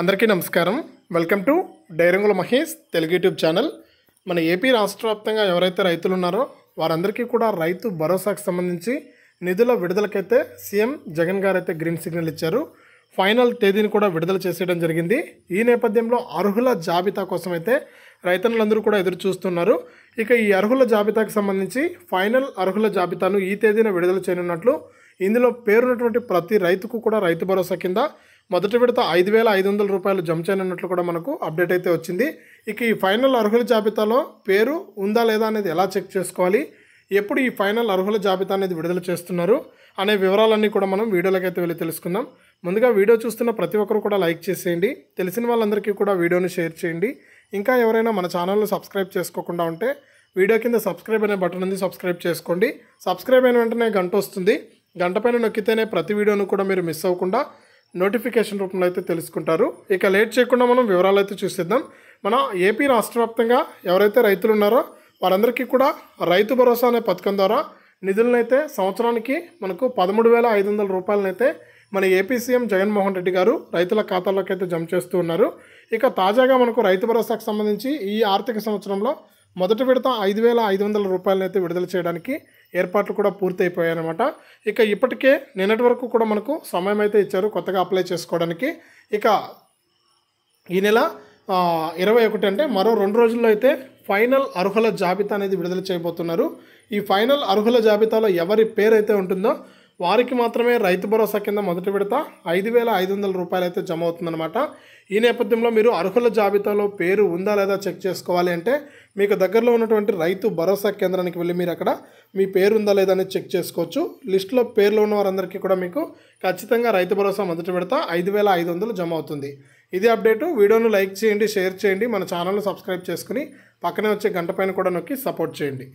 అందరికీ నమస్కారం welcome to డైరంగుల మహేష్ తెలుగు యూట్యూబ్ ఛానల్ మన ఏపీ రాష్ట్ర వ్యాప్తంగా ఎవరైతే రైతులు ఉన్నారో వారందరికీ కూడా రైతు భరోసాకు సంబంధించి నిధుల విడుదలకైతే సీఎం జగన్ గారు అయితే గ్రీన్ సిగ్నల్ ఇచ్చారు ఫైనల్ తేదీని కూడా విడుదల చేసేయడం జరిగింది ఈ నేపథ్యంలో అర్హుల జాబితా కోసం అయితే రైతన్నులందరూ కూడా ఎదురు చూస్తున్నారు ఇక ఈ అర్హుల జాబితాకు సంబంధించి ఫైనల్ అర్హుల జాబితాను ఈ తేదీన విడుదల చేయనున్నట్లు ఇందులో పేరున్నటువంటి ప్రతి రైతుకు కూడా రైతు భరోసా కింద మొదటి విడత ఐదు వేల ఐదు వందల రూపాయలు జమ చేయనున్నట్లు కూడా మనకు అప్డేట్ అయితే వచ్చింది ఇక ఈ ఫైనల్ అర్హుల జాబితాలో పేరు ఉందా లేదా అనేది ఎలా చెక్ చేసుకోవాలి ఎప్పుడు ఈ ఫైనల్ అర్హుల జాబితా అనేది విడుదల చేస్తున్నారు అనే వివరాలన్నీ కూడా మనం వీడియోలోకైతే వెళ్ళి తెలుసుకుందాం ముందుగా వీడియో చూస్తున్న ప్రతి ఒక్కరు కూడా లైక్ చేసేయండి తెలిసిన వాళ్ళందరికీ కూడా వీడియోని షేర్ చేయండి ఇంకా ఎవరైనా మన ఛానల్ను సబ్స్క్రైబ్ చేసుకోకుండా ఉంటే వీడియో కింద సబ్స్క్రైబ్ అనే బటన్ ఉంది సబ్స్క్రైబ్ చేసుకోండి సబ్స్క్రైబ్ అయిన వెంటనే గంట వస్తుంది గంట పైన నొక్కితేనే ప్రతి వీడియోను కూడా మీరు మిస్ అవ్వకుండా నోటిఫికేషన్ రూపంలో అయితే తెలుసుకుంటారు ఇక లేట్ చేయకుండా మనం వివరాలు అయితే చూసేద్దాం మన ఏపీ రాష్ట్ర వ్యాప్తంగా ఎవరైతే రైతులు ఉన్నారో వారందరికీ కూడా రైతు భరోసా అనే పథకం ద్వారా నిధులనైతే సంవత్సరానికి మనకు పదమూడు వేల ఐదు వందల రూపాయలనైతే మన ఏపీ సీఎం జగన్మోహన్ రెడ్డి గారు రైతుల ఖాతాల్లోకి అయితే జమ చేస్తూ ఉన్నారు ఇక తాజాగా మనకు రైతు భరోసాకు సంబంధించి ఈ ఆర్థిక సంవత్సరంలో మొదటి విడత ఐదు వేల ఐదు వందల రూపాయలనైతే విడుదల చేయడానికి ఏర్పాట్లు కూడా పూర్తయిపోయాయన్నమాట ఇక ఇప్పటికే నిన్నటి వరకు కూడా మనకు సమయం అయితే ఇచ్చారు కొత్తగా అప్లై చేసుకోవడానికి ఇక ఈ నెల ఇరవై ఒకటి అంటే మరో రెండు రోజుల్లో అయితే ఫైనల్ అర్హుల జాబితా అనేది విడుదల చేయబోతున్నారు ఈ ఫైనల్ అర్హుల జాబితాలో ఎవరి పేరు అయితే ఉంటుందో వారికి మాత్రమే రైతు భరోసా కింద మొదటి విడత ఐదు వేల ఐదు వందల రూపాయలు అయితే జమ అవుతుందన్నమాట ఈ నేపథ్యంలో మీరు అర్హుల జాబితాలో పేరు ఉందా లేదా చెక్ చేసుకోవాలి అంటే మీకు దగ్గరలో ఉన్నటువంటి రైతు భరోసా కేంద్రానికి వెళ్ళి మీరు అక్కడ మీ పేరు ఉందా లేదా అనేది చెక్ చేసుకోవచ్చు లిస్టులో పేర్లు ఉన్న వారందరికీ కూడా మీకు ఖచ్చితంగా రైతు భరోసా మొదటి విడత ఐదు వేల ఐదు వందలు జమ అవుతుంది ఇది అప్డేటు వీడియోను లైక్ చేయండి షేర్ చేయండి మన ఛానల్ను సబ్స్క్రైబ్ చేసుకుని పక్కనే వచ్చే గంట పైన కూడా నొక్కి సపోర్ట్ చేయండి